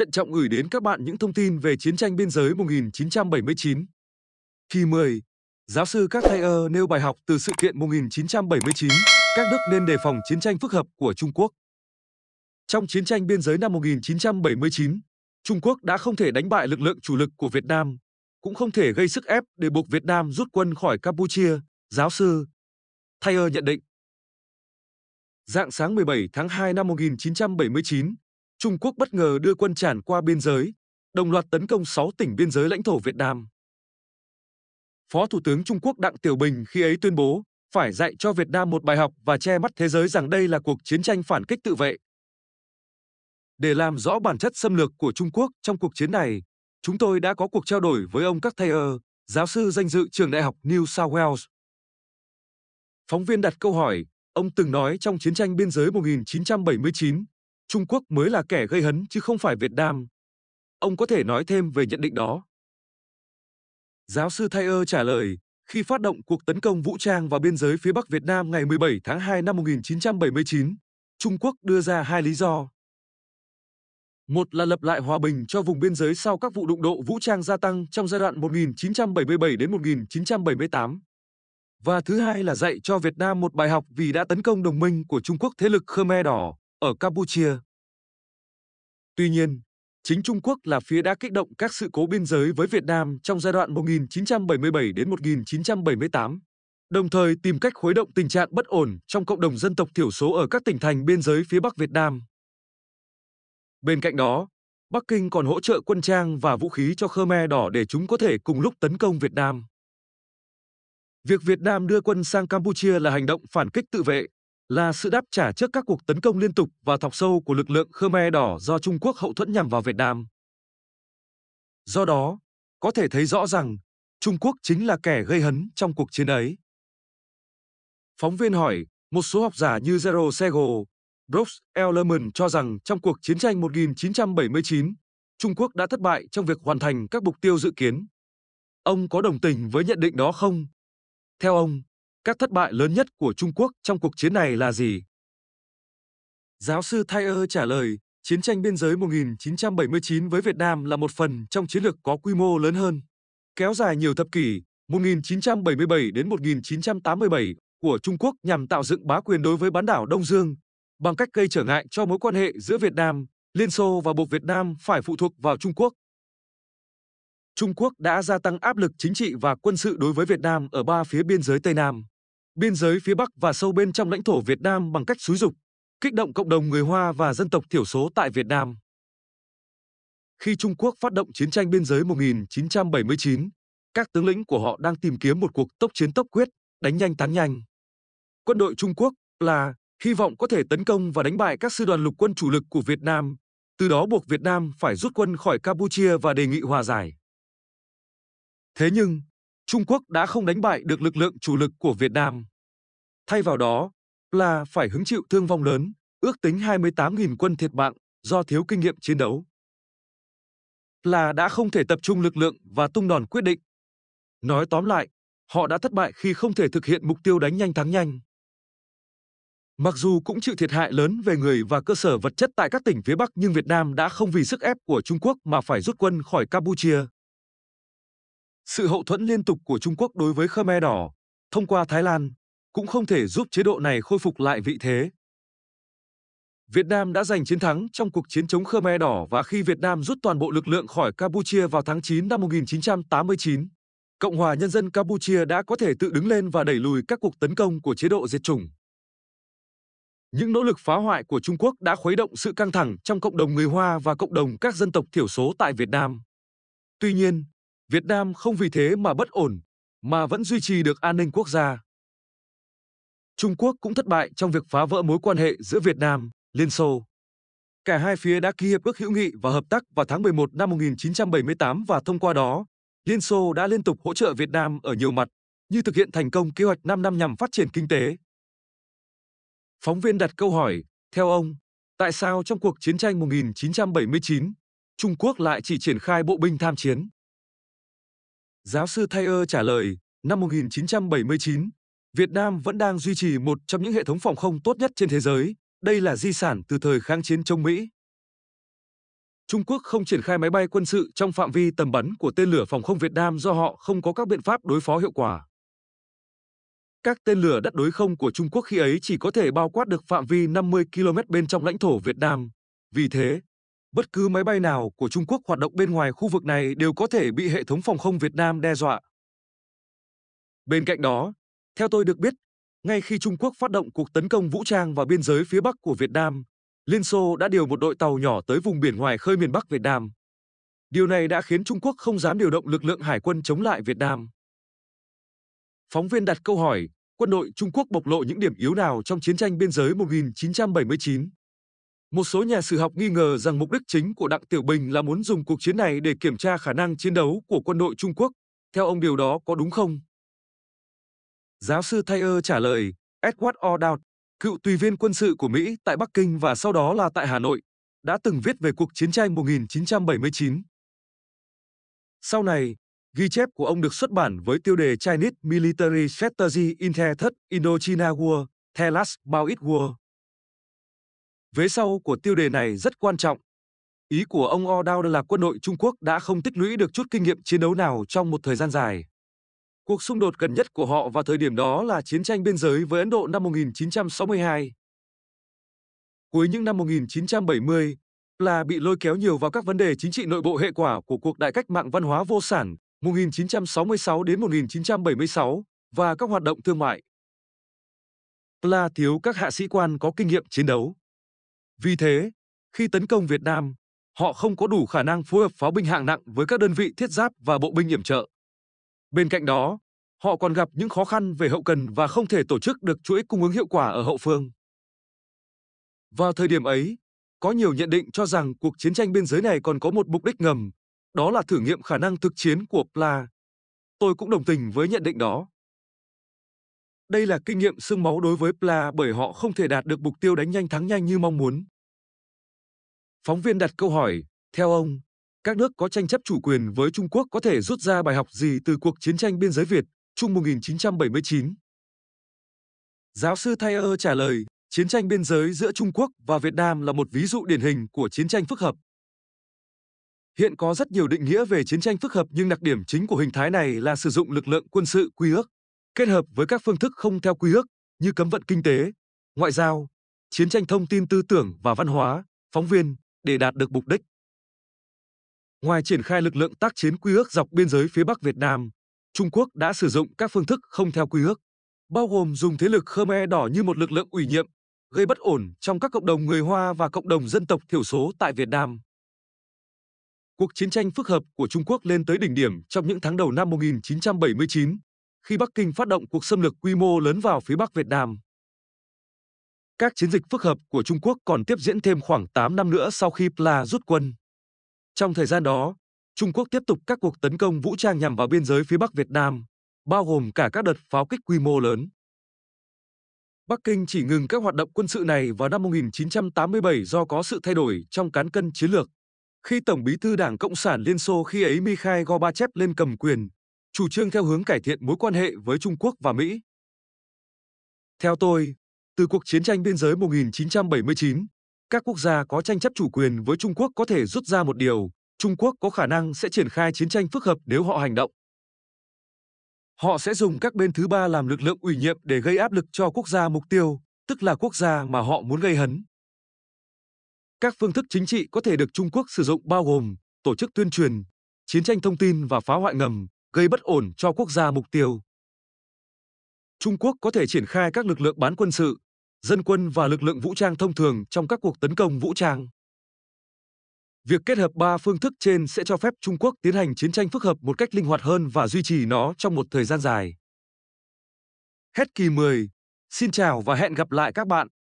Trân trọng gửi đến các bạn những thông tin về chiến tranh biên giới 1979. Kỳ 10, giáo sư các Thayer nêu bài học từ sự kiện 1979, các nước nên đề phòng chiến tranh phức hợp của Trung Quốc. Trong chiến tranh biên giới năm 1979, Trung Quốc đã không thể đánh bại lực lượng chủ lực của Việt Nam, cũng không thể gây sức ép để buộc Việt Nam rút quân khỏi Campuchia, giáo sư Thayer nhận định. Dạng sáng 17 tháng 2 năm 1979, Trung Quốc bất ngờ đưa quân tràn qua biên giới, đồng loạt tấn công 6 tỉnh biên giới lãnh thổ Việt Nam. Phó Thủ tướng Trung Quốc Đặng Tiểu Bình khi ấy tuyên bố phải dạy cho Việt Nam một bài học và che mắt thế giới rằng đây là cuộc chiến tranh phản kích tự vệ. Để làm rõ bản chất xâm lược của Trung Quốc trong cuộc chiến này, chúng tôi đã có cuộc trao đổi với ông Các Thayer, giáo sư danh dự trường đại học New South Wales. Phóng viên đặt câu hỏi, ông từng nói trong chiến tranh biên giới 1979, Trung Quốc mới là kẻ gây hấn chứ không phải Việt Nam. Ông có thể nói thêm về nhận định đó. Giáo sư Thayer trả lời, khi phát động cuộc tấn công vũ trang vào biên giới phía Bắc Việt Nam ngày 17 tháng 2 năm 1979, Trung Quốc đưa ra hai lý do. Một là lập lại hòa bình cho vùng biên giới sau các vụ đụng độ vũ trang gia tăng trong giai đoạn 1977 đến 1978. Và thứ hai là dạy cho Việt Nam một bài học vì đã tấn công đồng minh của Trung Quốc thế lực Khmer Đỏ ở Campuchia. Tuy nhiên, chính Trung Quốc là phía đã kích động các sự cố biên giới với Việt Nam trong giai đoạn 1977 đến 1978, đồng thời tìm cách khuấy động tình trạng bất ổn trong cộng đồng dân tộc thiểu số ở các tỉnh thành biên giới phía Bắc Việt Nam. Bên cạnh đó, Bắc Kinh còn hỗ trợ quân trang và vũ khí cho Khmer Đỏ để chúng có thể cùng lúc tấn công Việt Nam. Việc Việt Nam đưa quân sang Campuchia là hành động phản kích tự vệ, là sự đáp trả trước các cuộc tấn công liên tục và thọc sâu của lực lượng Khmer Đỏ do Trung Quốc hậu thuẫn nhằm vào Việt Nam. Do đó, có thể thấy rõ rằng Trung Quốc chính là kẻ gây hấn trong cuộc chiến ấy. Phóng viên hỏi, một số học giả như Zero Segal, Brooks Ellerman cho rằng trong cuộc chiến tranh 1979, Trung Quốc đã thất bại trong việc hoàn thành các mục tiêu dự kiến. Ông có đồng tình với nhận định đó không? Theo ông, các thất bại lớn nhất của Trung Quốc trong cuộc chiến này là gì? Giáo sư Thayer trả lời, chiến tranh biên giới 1979 với Việt Nam là một phần trong chiến lược có quy mô lớn hơn, kéo dài nhiều thập kỷ, 1977 đến 1987 của Trung Quốc nhằm tạo dựng bá quyền đối với bán đảo Đông Dương bằng cách gây trở ngại cho mối quan hệ giữa Việt Nam, Liên Xô và buộc Việt Nam phải phụ thuộc vào Trung Quốc. Trung Quốc đã gia tăng áp lực chính trị và quân sự đối với Việt Nam ở ba phía biên giới Tây Nam biên giới phía Bắc và sâu bên trong lãnh thổ Việt Nam bằng cách xúi dục, kích động cộng đồng người Hoa và dân tộc thiểu số tại Việt Nam. Khi Trung Quốc phát động chiến tranh biên giới 1979, các tướng lĩnh của họ đang tìm kiếm một cuộc tốc chiến tốc quyết, đánh nhanh tán nhanh. Quân đội Trung Quốc là hy vọng có thể tấn công và đánh bại các sư đoàn lục quân chủ lực của Việt Nam, từ đó buộc Việt Nam phải rút quân khỏi Campuchia và đề nghị hòa giải. Thế nhưng, Trung Quốc đã không đánh bại được lực lượng chủ lực của Việt Nam. Thay vào đó là phải hứng chịu thương vong lớn, ước tính 28.000 quân thiệt mạng do thiếu kinh nghiệm chiến đấu. Là đã không thể tập trung lực lượng và tung đòn quyết định. Nói tóm lại, họ đã thất bại khi không thể thực hiện mục tiêu đánh nhanh thắng nhanh. Mặc dù cũng chịu thiệt hại lớn về người và cơ sở vật chất tại các tỉnh phía Bắc nhưng Việt Nam đã không vì sức ép của Trung Quốc mà phải rút quân khỏi Campuchia. Sự hậu thuẫn liên tục của Trung Quốc đối với Khmer Đỏ thông qua Thái Lan cũng không thể giúp chế độ này khôi phục lại vị thế. Việt Nam đã giành chiến thắng trong cuộc chiến chống Khmer Đỏ và khi Việt Nam rút toàn bộ lực lượng khỏi Campuchia vào tháng 9 năm 1989, Cộng hòa Nhân dân Campuchia đã có thể tự đứng lên và đẩy lùi các cuộc tấn công của chế độ diệt chủng. Những nỗ lực phá hoại của Trung Quốc đã khuấy động sự căng thẳng trong cộng đồng người Hoa và cộng đồng các dân tộc thiểu số tại Việt Nam. Tuy nhiên, Việt Nam không vì thế mà bất ổn, mà vẫn duy trì được an ninh quốc gia. Trung Quốc cũng thất bại trong việc phá vỡ mối quan hệ giữa Việt Nam, Liên Xô. Cả hai phía đã ký hiệp ước hữu nghị và hợp tác vào tháng 11 năm 1978 và thông qua đó, Liên Xô đã liên tục hỗ trợ Việt Nam ở nhiều mặt, như thực hiện thành công kế hoạch 5 năm nhằm phát triển kinh tế. Phóng viên đặt câu hỏi, theo ông, tại sao trong cuộc chiến tranh 1979, Trung Quốc lại chỉ triển khai bộ binh tham chiến? Giáo sư Thayer trả lời, năm 1979, Việt Nam vẫn đang duy trì một trong những hệ thống phòng không tốt nhất trên thế giới. Đây là di sản từ thời kháng chiến chống Mỹ. Trung Quốc không triển khai máy bay quân sự trong phạm vi tầm bắn của tên lửa phòng không Việt Nam do họ không có các biện pháp đối phó hiệu quả. Các tên lửa đất đối không của Trung Quốc khi ấy chỉ có thể bao quát được phạm vi 50 km bên trong lãnh thổ Việt Nam. Vì thế, bất cứ máy bay nào của Trung Quốc hoạt động bên ngoài khu vực này đều có thể bị hệ thống phòng không Việt Nam đe dọa. Bên cạnh đó, theo tôi được biết, ngay khi Trung Quốc phát động cuộc tấn công vũ trang vào biên giới phía Bắc của Việt Nam, Liên Xô đã điều một đội tàu nhỏ tới vùng biển ngoài khơi miền Bắc Việt Nam. Điều này đã khiến Trung Quốc không dám điều động lực lượng hải quân chống lại Việt Nam. Phóng viên đặt câu hỏi, quân đội Trung Quốc bộc lộ những điểm yếu nào trong chiến tranh biên giới 1979? Một số nhà sử học nghi ngờ rằng mục đích chính của Đặng Tiểu Bình là muốn dùng cuộc chiến này để kiểm tra khả năng chiến đấu của quân đội Trung Quốc. Theo ông điều đó có đúng không? Giáo sư Thayer trả lời, Edward O. Dowd, cựu tùy viên quân sự của Mỹ tại Bắc Kinh và sau đó là tại Hà Nội, đã từng viết về cuộc chiến tranh 1979. Sau này, ghi chép của ông được xuất bản với tiêu đề Chinese Military Strategy in the Third Indochina War, The Last Bout War. Vế sau của tiêu đề này rất quan trọng. Ý của ông O Đao là quân đội Trung Quốc đã không tích lũy được chút kinh nghiệm chiến đấu nào trong một thời gian dài. Cuộc xung đột gần nhất của họ vào thời điểm đó là chiến tranh biên giới với Ấn Độ năm 1962. Cuối những năm 1970, là bị lôi kéo nhiều vào các vấn đề chính trị nội bộ hệ quả của cuộc đại cách mạng văn hóa vô sản 1966 đến 1976 và các hoạt động thương mại. là thiếu các hạ sĩ quan có kinh nghiệm chiến đấu. Vì thế, khi tấn công Việt Nam, họ không có đủ khả năng phối hợp pháo binh hạng nặng với các đơn vị thiết giáp và bộ binh yểm trợ. Bên cạnh đó, họ còn gặp những khó khăn về hậu cần và không thể tổ chức được chuỗi cung ứng hiệu quả ở hậu phương. Vào thời điểm ấy, có nhiều nhận định cho rằng cuộc chiến tranh biên giới này còn có một mục đích ngầm, đó là thử nghiệm khả năng thực chiến của PLA. Tôi cũng đồng tình với nhận định đó. Đây là kinh nghiệm sương máu đối với Pla bởi họ không thể đạt được mục tiêu đánh nhanh thắng nhanh như mong muốn. Phóng viên đặt câu hỏi, theo ông, các nước có tranh chấp chủ quyền với Trung Quốc có thể rút ra bài học gì từ cuộc chiến tranh biên giới Việt, Trung 1979? Giáo sư Thayer trả lời, chiến tranh biên giới giữa Trung Quốc và Việt Nam là một ví dụ điển hình của chiến tranh phức hợp. Hiện có rất nhiều định nghĩa về chiến tranh phức hợp nhưng đặc điểm chính của hình thái này là sử dụng lực lượng quân sự quy ước kết hợp với các phương thức không theo quy ước như cấm vận kinh tế, ngoại giao, chiến tranh thông tin tư tưởng và văn hóa, phóng viên để đạt được mục đích. Ngoài triển khai lực lượng tác chiến quy ước dọc biên giới phía Bắc Việt Nam, Trung Quốc đã sử dụng các phương thức không theo quy ước, bao gồm dùng thế lực Khmer Đỏ như một lực lượng ủy nhiệm, gây bất ổn trong các cộng đồng người Hoa và cộng đồng dân tộc thiểu số tại Việt Nam. Cuộc chiến tranh phức hợp của Trung Quốc lên tới đỉnh điểm trong những tháng đầu năm 1979 khi Bắc Kinh phát động cuộc xâm lược quy mô lớn vào phía Bắc Việt Nam. Các chiến dịch phức hợp của Trung Quốc còn tiếp diễn thêm khoảng 8 năm nữa sau khi Pla rút quân. Trong thời gian đó, Trung Quốc tiếp tục các cuộc tấn công vũ trang nhằm vào biên giới phía Bắc Việt Nam, bao gồm cả các đợt pháo kích quy mô lớn. Bắc Kinh chỉ ngừng các hoạt động quân sự này vào năm 1987 do có sự thay đổi trong cán cân chiến lược. Khi Tổng bí thư Đảng Cộng sản Liên Xô khi ấy Mikhail Gorbachev lên cầm quyền, chủ trương theo hướng cải thiện mối quan hệ với Trung Quốc và Mỹ. Theo tôi, từ cuộc chiến tranh biên giới 1979, các quốc gia có tranh chấp chủ quyền với Trung Quốc có thể rút ra một điều, Trung Quốc có khả năng sẽ triển khai chiến tranh phức hợp nếu họ hành động. Họ sẽ dùng các bên thứ ba làm lực lượng ủy nhiệm để gây áp lực cho quốc gia mục tiêu, tức là quốc gia mà họ muốn gây hấn. Các phương thức chính trị có thể được Trung Quốc sử dụng bao gồm tổ chức tuyên truyền, chiến tranh thông tin và phá hoại ngầm, gây bất ổn cho quốc gia mục tiêu. Trung Quốc có thể triển khai các lực lượng bán quân sự, dân quân và lực lượng vũ trang thông thường trong các cuộc tấn công vũ trang. Việc kết hợp ba phương thức trên sẽ cho phép Trung Quốc tiến hành chiến tranh phức hợp một cách linh hoạt hơn và duy trì nó trong một thời gian dài. Hết kỳ 10, xin chào và hẹn gặp lại các bạn